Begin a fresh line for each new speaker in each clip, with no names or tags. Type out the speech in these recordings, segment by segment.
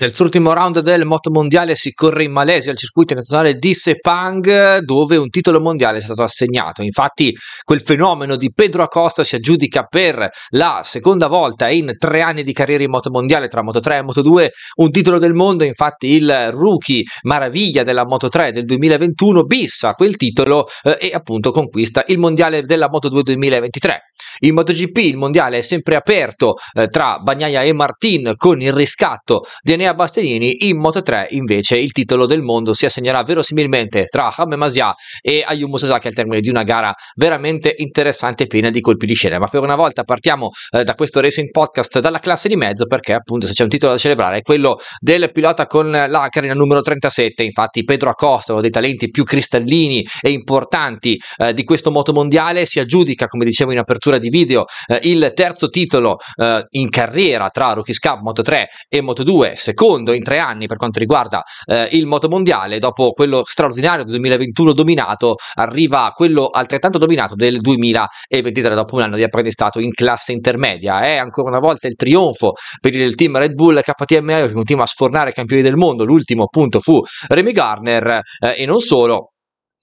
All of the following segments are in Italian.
Nel suo ultimo round del moto mondiale si corre in Malesia al circuito nazionale di Sepang dove un titolo mondiale è stato assegnato. Infatti quel fenomeno di Pedro Acosta si aggiudica per la seconda volta in tre anni di carriera in moto mondiale tra Moto 3 e Moto 2 un titolo del mondo. Infatti il rookie maraviglia della Moto 3 del 2021 bissa quel titolo eh, e appunto conquista il mondiale della Moto 2 2023. In MotoGP il mondiale è sempre aperto eh, tra Bagnaia e Martin con il riscatto di Enea Enea Bastianini, in Moto 3 invece il titolo del mondo si assegnerà verosimilmente tra Hamem Masia e Ayumu Sasaki al termine di una gara veramente interessante e piena di colpi di scena. Ma per una volta partiamo eh, da questo Racing Podcast dalla classe di mezzo perché appunto se c'è un titolo da celebrare è quello del pilota con la carina numero 37, infatti Pedro Acosta, uno dei talenti più cristallini e importanti eh, di questo moto mondiale, si aggiudica, come dicevo in apertura di video, eh, il terzo titolo eh, in carriera tra Rookies Cup, Moto 3 e Moto 2, secondo secondo in tre anni per quanto riguarda eh, il motomondiale, dopo quello straordinario del 2021 dominato, arriva quello altrettanto dominato del 2023 dopo un anno di apprendistato in classe intermedia. È ancora una volta il trionfo per il team Red Bull KTM che continua a sfornare campioni del mondo, l'ultimo appunto fu Remy Garner eh, e non solo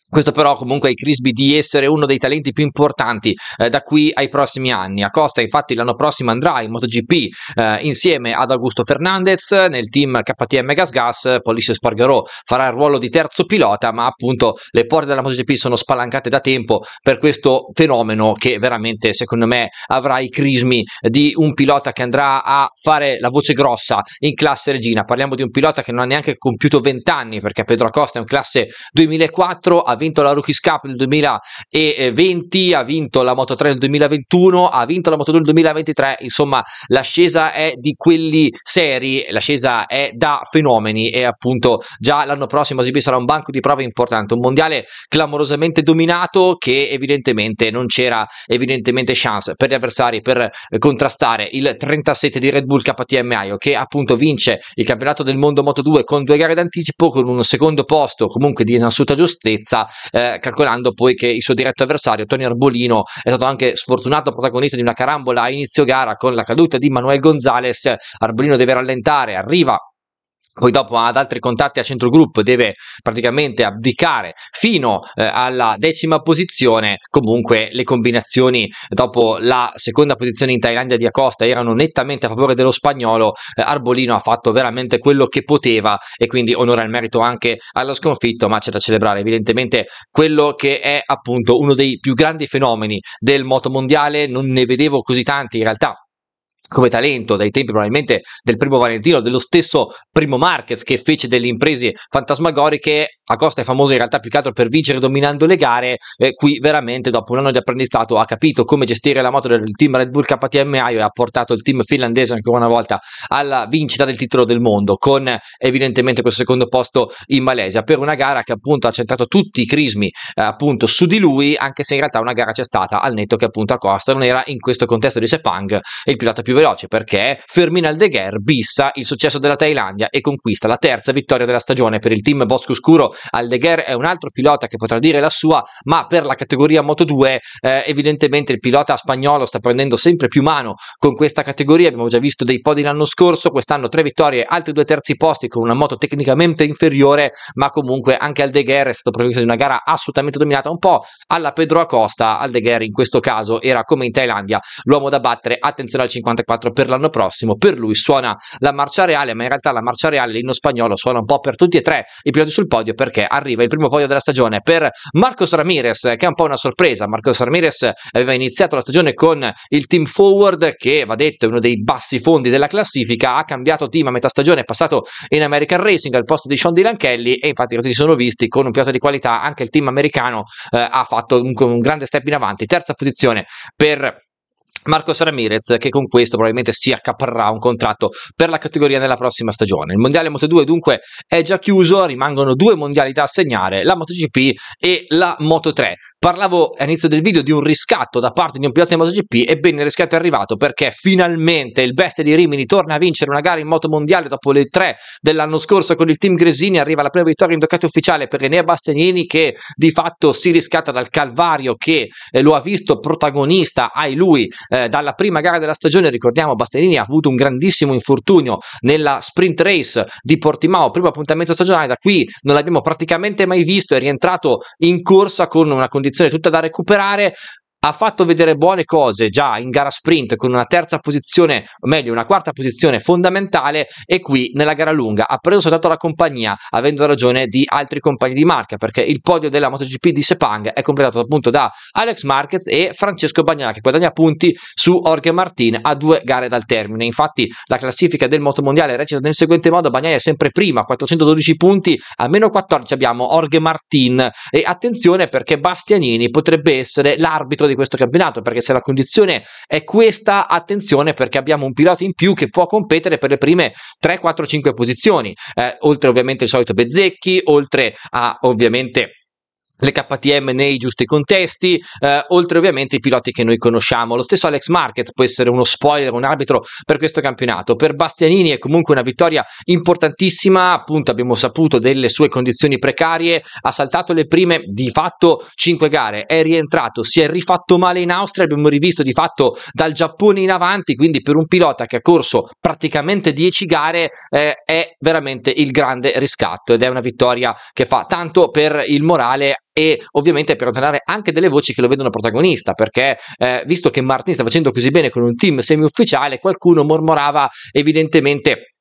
questo però comunque ai Crisby di essere uno dei talenti più importanti eh, da qui ai prossimi anni. Acosta infatti l'anno prossimo andrà in MotoGP eh, insieme ad Augusto Fernandez nel team KTM Gas Gas, Polissio Spargarò farà il ruolo di terzo pilota ma appunto le porte della MotoGP sono spalancate da tempo per questo fenomeno che veramente secondo me avrà i crismi di un pilota che andrà a fare la voce grossa in classe regina. Parliamo di un pilota che non ha neanche compiuto 20 anni perché Pedro Acosta è un classe 2004 vinto la Rookies Cup nel 2020, ha vinto la Moto 3 nel 2021, ha vinto la Moto 2 nel 2023, insomma l'ascesa è di quelli seri, l'ascesa è da fenomeni e appunto già l'anno prossimo si sarà un banco di prove importante, un mondiale clamorosamente dominato che evidentemente non c'era evidentemente chance per gli avversari per eh, contrastare il 37 di Red Bull KTM Aio che appunto vince il campionato del mondo Moto 2 con due gare d'anticipo con un secondo posto comunque di assoluta giustezza eh, calcolando poi che il suo diretto avversario, Tony Arbolino, è stato anche sfortunato protagonista di una carambola a inizio gara con la caduta di Manuel Gonzalez. Arbolino deve rallentare, arriva poi dopo ad altri contatti a centro group deve praticamente abdicare fino eh, alla decima posizione comunque le combinazioni dopo la seconda posizione in Thailandia di Acosta erano nettamente a favore dello spagnolo eh, Arbolino ha fatto veramente quello che poteva e quindi onora il merito anche allo sconfitto ma c'è da celebrare evidentemente quello che è appunto uno dei più grandi fenomeni del moto mondiale non ne vedevo così tanti in realtà come talento dai tempi probabilmente del primo Valentino, dello stesso primo Marquez che fece delle imprese fantasmagoriche Acosta è famoso in realtà più che altro per vincere dominando le gare, eh, qui veramente dopo un anno di apprendistato ha capito come gestire la moto del team Red Bull KTM e ha portato il team finlandese ancora una volta alla vincita del titolo del mondo, con evidentemente questo secondo posto in Malesia, per una gara che appunto ha centrato tutti i crismi eh, appunto su di lui, anche se in realtà una gara c'è stata al netto che appunto Acosta non era in questo contesto di Sepang il pilota più veloce, perché Fermin Aldeguer bissa il successo della Thailandia e conquista la terza vittoria della stagione per il team Bosco Scuro Aldeguer è un altro pilota che potrà dire la sua, ma per la categoria Moto2 eh, evidentemente il pilota spagnolo sta prendendo sempre più mano con questa categoria, abbiamo già visto dei podi l'anno scorso, quest'anno tre vittorie, altri due terzi posti con una moto tecnicamente inferiore, ma comunque anche Aldeguer è stato protagonista di una gara assolutamente dominata un po' alla Pedro Acosta, Aldeguer in questo caso era come in Thailandia l'uomo da battere, attenzione al 54 per l'anno prossimo, per lui suona la marcia reale, ma in realtà la marcia reale l'inno spagnolo suona un po' per tutti e tre i piloti sul podio per perché arriva il primo podio della stagione per Marcos Ramirez, che è un po' una sorpresa. Marcos Ramirez aveva iniziato la stagione con il team forward, che va detto è uno dei bassi fondi della classifica, ha cambiato team a metà stagione, è passato in American Racing al posto di Sean Dylan Kelly e infatti così si sono visti con un piatto di qualità anche il team americano eh, ha fatto un, un grande step in avanti, terza posizione per Marcos Ramirez che con questo probabilmente si accaparrà un contratto per la categoria nella prossima stagione. Il mondiale Moto 2 dunque è già chiuso, rimangono due mondiali da assegnare, la MotoGP e la Moto 3. Parlavo all'inizio del video di un riscatto da parte di un pilota di MotoGP, ebbene il riscatto è arrivato perché finalmente il Best di Rimini torna a vincere una gara in Moto Mondiale dopo le tre dell'anno scorso con il team Gresini, arriva la prima vittoria in toccato ufficiale per Enea Bastianini che di fatto si riscatta dal calvario che eh, lo ha visto protagonista, ai lui eh, eh, dalla prima gara della stagione, ricordiamo Bastianini ha avuto un grandissimo infortunio nella sprint race di Portimao, primo appuntamento stagionale, da qui non l'abbiamo praticamente mai visto, è rientrato in corsa con una condizione tutta da recuperare, ha fatto vedere buone cose già in gara sprint con una terza posizione, o meglio una quarta posizione fondamentale e qui nella gara lunga ha preso soltanto la compagnia avendo ragione di altri compagni di marca perché il podio della MotoGP di Sepang è completato appunto da Alex Marquez e Francesco Bagnaia che guadagna punti su Jorge Martin a due gare dal termine. Infatti la classifica del motomondiale recita nel seguente modo, Bagnaia è sempre prima, 412 punti, a meno 14 abbiamo Jorge Martin e attenzione perché Bastianini potrebbe essere l'arbitro di questo campionato, perché se la condizione è questa, attenzione perché abbiamo un pilota in più che può competere per le prime 3, 4, 5 posizioni, eh, oltre ovviamente il solito Bezzecchi, oltre a ovviamente le KTM nei giusti contesti, eh, oltre ovviamente i piloti che noi conosciamo. Lo stesso Alex Marquez può essere uno spoiler, un arbitro per questo campionato. Per Bastianini è comunque una vittoria importantissima, appunto abbiamo saputo delle sue condizioni precarie, ha saltato le prime di fatto 5 gare, è rientrato, si è rifatto male in Austria, abbiamo rivisto di fatto dal Giappone in avanti, quindi per un pilota che ha corso praticamente 10 gare eh, è veramente il grande riscatto ed è una vittoria che fa tanto per il morale e ovviamente per allenare anche delle voci che lo vedono protagonista, perché eh, visto che Martin sta facendo così bene con un team semi ufficiale qualcuno mormorava evidentemente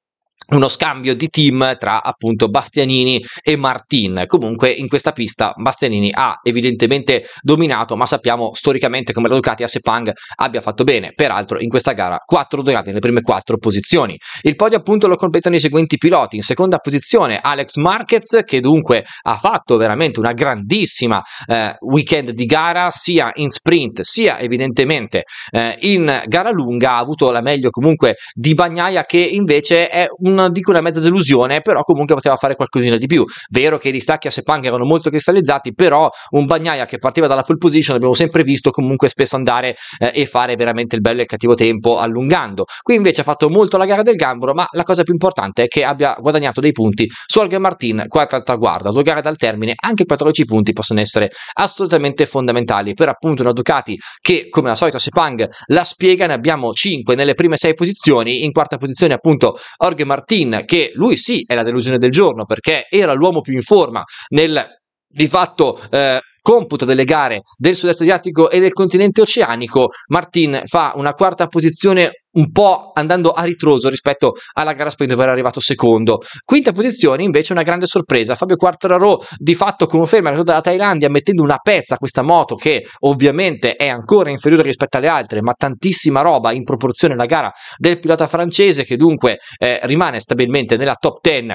uno scambio di team tra appunto Bastianini e Martin. Comunque in questa pista Bastianini ha evidentemente dominato, ma sappiamo storicamente come la Ducati a Sepang abbia fatto bene. Peraltro in questa gara 4 Ducati nelle prime 4 posizioni. Il podio appunto lo completano i seguenti piloti. In seconda posizione Alex Marquez che dunque ha fatto veramente una grandissima eh, weekend di gara sia in sprint sia evidentemente eh, in gara lunga ha avuto la meglio comunque di Bagnaia che invece è un non dico una mezza delusione, però comunque poteva fare qualcosina di più. Vero che i distacchi a Sepang erano molto cristallizzati, però un Bagnaia che partiva dalla pole position abbiamo sempre visto comunque spesso andare eh, e fare veramente il bello e il cattivo tempo allungando. Qui invece ha fatto molto la gara del gambero, ma la cosa più importante è che abbia guadagnato dei punti su Olga Martin, quarta al traguardo. Due gare dal termine, anche 14 punti possono essere assolutamente fondamentali per appunto una Ducati che come al solito a Sepang la spiega, ne abbiamo 5 nelle prime 6 posizioni, in quarta posizione appunto Olga Martin Martin, che lui sì è la delusione del giorno perché era l'uomo più in forma nel di fatto eh, computo delle gare del sud-est asiatico e del continente oceanico, Martin fa una quarta posizione un po' andando a ritroso rispetto alla gara sprint dove era arrivato secondo. Quinta posizione invece una grande sorpresa, Fabio Quartararo di fatto conferma che è dalla Thailandia mettendo una pezza a questa moto che ovviamente è ancora inferiore rispetto alle altre, ma tantissima roba in proporzione alla gara del pilota francese che dunque eh, rimane stabilmente nella top 10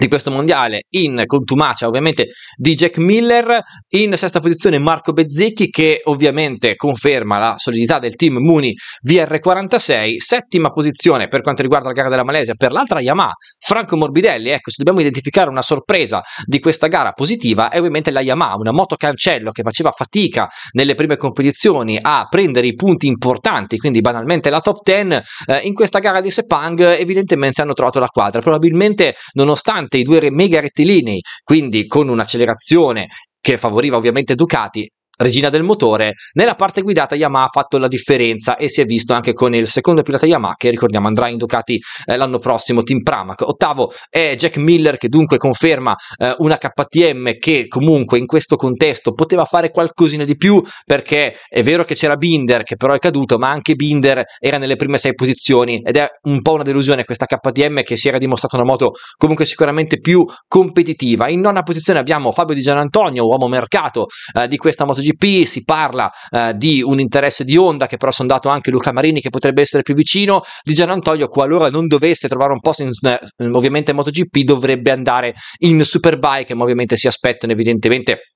di questo mondiale in contumacia ovviamente di Jack Miller in sesta posizione Marco Bezzecchi che ovviamente conferma la solidità del team Muni VR46 settima posizione per quanto riguarda la gara della Malesia per l'altra Yamaha Franco Morbidelli ecco se dobbiamo identificare una sorpresa di questa gara positiva è ovviamente la Yamaha una moto cancello che faceva fatica nelle prime competizioni a prendere i punti importanti quindi banalmente la top 10 eh, in questa gara di Sepang evidentemente hanno trovato la quadra probabilmente nonostante durante i due mega rettilinei, quindi con un'accelerazione che favoriva ovviamente Ducati, regina del motore, nella parte guidata Yamaha ha fatto la differenza e si è visto anche con il secondo pilota Yamaha che ricordiamo andrà in Ducati eh, l'anno prossimo, Team Pramac. Ottavo è Jack Miller che dunque conferma eh, una KTM che comunque in questo contesto poteva fare qualcosina di più perché è vero che c'era Binder che però è caduto, ma anche Binder era nelle prime sei posizioni ed è un po' una delusione questa KTM che si era dimostrata una moto comunque sicuramente più competitiva. In nona posizione abbiamo Fabio Di Gianantonio, uomo mercato eh, di questa moto GP, si parla eh, di un interesse di Honda che però sono dato anche Luca Marini che potrebbe essere più vicino, di Gian Antonio qualora non dovesse trovare un posto in, eh, ovviamente MotoGP dovrebbe andare in Superbike ma ovviamente si aspettano evidentemente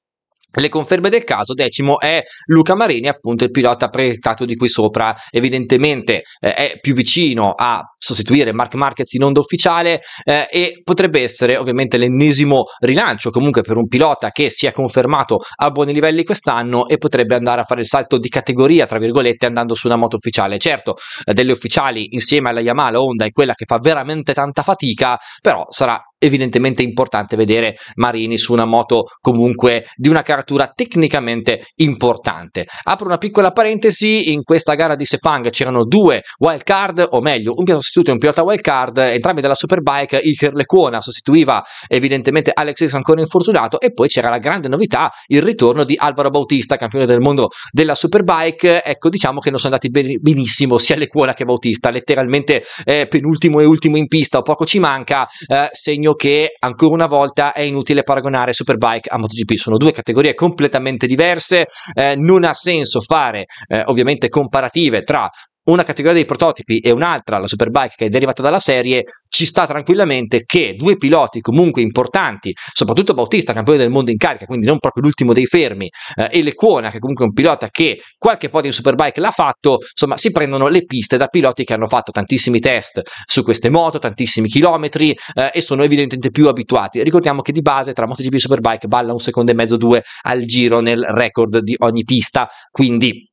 le conferme del caso, decimo è Luca Marini, appunto il pilota proiettato di qui sopra, evidentemente eh, è più vicino a sostituire Mark Marquez in onda ufficiale eh, e potrebbe essere ovviamente l'ennesimo rilancio comunque per un pilota che si è confermato a buoni livelli quest'anno e potrebbe andare a fare il salto di categoria, tra virgolette, andando su una moto ufficiale. Certo, eh, delle ufficiali insieme alla Yamaha, la Honda è quella che fa veramente tanta fatica, però sarà evidentemente importante vedere Marini su una moto comunque di una caratura tecnicamente importante. Apro una piccola parentesi, in questa gara di Sepang c'erano due wild card, o meglio, un pilota sostituto e un pilota wild card, entrambi della Superbike, Iker Lecona sostituiva evidentemente Alexis ancora infortunato e poi c'era la grande novità, il ritorno di Alvaro Bautista, campione del mondo della Superbike, ecco diciamo che non sono andati benissimo sia Lecona che Bautista, letteralmente eh, penultimo e ultimo in pista, o poco ci manca, eh, segno che ancora una volta è inutile paragonare Superbike a MotoGP, sono due categorie completamente diverse, eh, non ha senso fare eh, ovviamente comparative tra una categoria dei prototipi e un'altra, la Superbike che è derivata dalla serie, ci sta tranquillamente che due piloti comunque importanti, soprattutto Bautista, campione del mondo in carica, quindi non proprio l'ultimo dei fermi, eh, e Lecuona, che comunque è un pilota che qualche po' di Superbike l'ha fatto, insomma, si prendono le piste da piloti che hanno fatto tantissimi test su queste moto, tantissimi chilometri eh, e sono evidentemente più abituati. Ricordiamo che di base tra MotoGP e Superbike balla un secondo e mezzo, due al giro nel record di ogni pista, quindi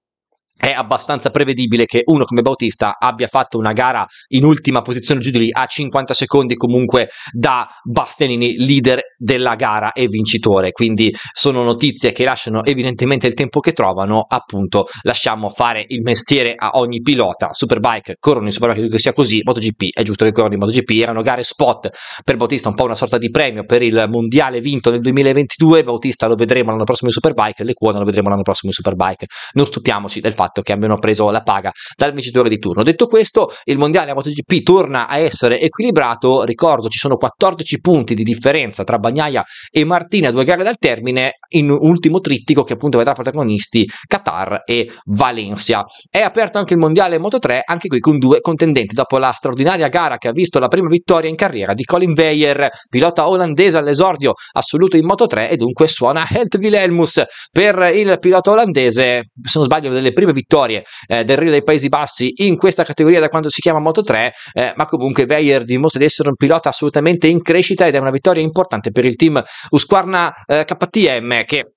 è abbastanza prevedibile che uno come Bautista abbia fatto una gara in ultima posizione giù di lì a 50 secondi comunque da Bastianini, leader della gara e vincitore. Quindi sono notizie che lasciano evidentemente il tempo che trovano, appunto lasciamo fare il mestiere a ogni pilota. Superbike, corrono Coroni, Superbike che sia così, MotoGP, è giusto che Coroni, MotoGP erano gare spot per Bautista, un po' una sorta di premio per il mondiale vinto nel 2022, Bautista lo vedremo l'anno prossimo in Superbike, le Lecuona lo vedremo l'anno prossimo in Superbike. Non stupiamoci del fatto fatto che abbiano preso la paga dal vincitore di turno. Detto questo, il mondiale a MotoGP torna a essere equilibrato. Ricordo, ci sono 14 punti di differenza tra Bagnaia e Martini a due gare dal termine, in ultimo trittico che appunto vedrà protagonisti Qatar e Valencia. È aperto anche il mondiale Moto3, anche qui con due contendenti dopo la straordinaria gara che ha visto la prima vittoria in carriera di Colin Weyer, pilota olandese all'esordio assoluto in Moto3 e dunque suona Helt Wilhelmus per il pilota olandese, se non sbaglio, delle prime vittorie vittorie eh, del Rio dei Paesi Bassi in questa categoria da quando si chiama Moto 3, eh, ma comunque Weyer dimostra di essere un pilota assolutamente in crescita ed è una vittoria importante per il team Usquarna eh, KTM che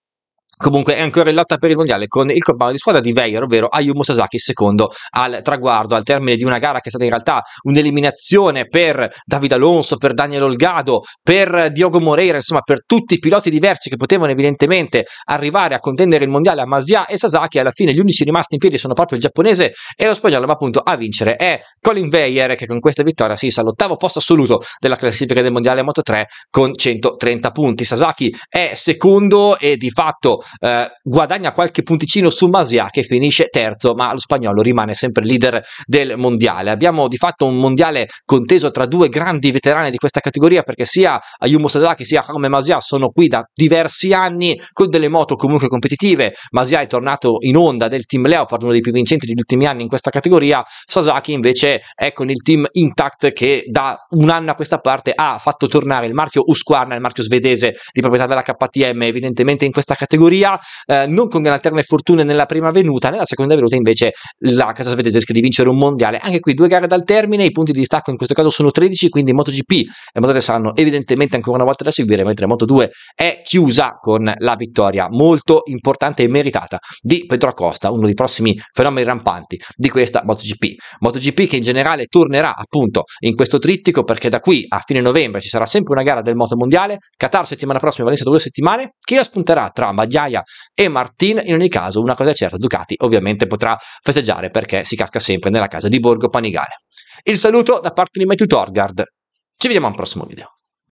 Comunque è ancora in lotta per il mondiale con il compagno di squadra di Weyer, ovvero Ayumu Sasaki, secondo al traguardo, al termine di una gara che è stata in realtà un'eliminazione per David Alonso, per Daniel Olgado, per Diogo Moreira, insomma per tutti i piloti diversi che potevano evidentemente arrivare a contendere il mondiale a Masia e Sasaki. Alla fine gli unici rimasti in piedi sono proprio il giapponese e lo spagnolo, ma appunto a vincere è Colin Weyer che con questa vittoria si sa all'ottavo posto assoluto della classifica del mondiale Moto 3 con 130 punti. Sasaki è secondo e di fatto eh, guadagna qualche punticino su Masia che finisce terzo, ma lo spagnolo rimane sempre leader del mondiale. Abbiamo di fatto un mondiale conteso tra due grandi veterani di questa categoria perché sia Ayumu Sadaki sia Jaume Masia sono qui da diversi anni con delle moto comunque competitive. Masia è tornato in onda del team Leopard, uno dei più vincenti degli ultimi anni in questa categoria. Sasaki invece è con il team Intact che da un anno a questa parte ha fatto tornare il marchio Usquarna, il marchio svedese di proprietà della KTM, evidentemente in questa categoria categoria, eh, non con alterne fortune nella prima venuta, nella seconda venuta invece la casa svedese rischia di vincere un mondiale. Anche qui due gare dal termine, i punti di distacco in questo caso sono 13, quindi MotoGP e MotoGP saranno evidentemente ancora una volta da seguire, mentre Moto 2 è chiusa con la vittoria molto importante e meritata di Pedro Acosta, uno dei prossimi fenomeni rampanti di questa MotoGP. MotoGP che in generale tornerà appunto in questo trittico perché da qui a fine novembre ci sarà sempre una gara del Moto Mondiale, Qatar settimana prossima, Valencia due settimane, chi la spunterà tra Magliani Bagnaia e Martin. In ogni caso, una cosa è certa, Ducati ovviamente potrà festeggiare perché si casca sempre nella casa di Borgo Panigale. Il saluto da parte di Matthew Torgard. Ci vediamo al prossimo video.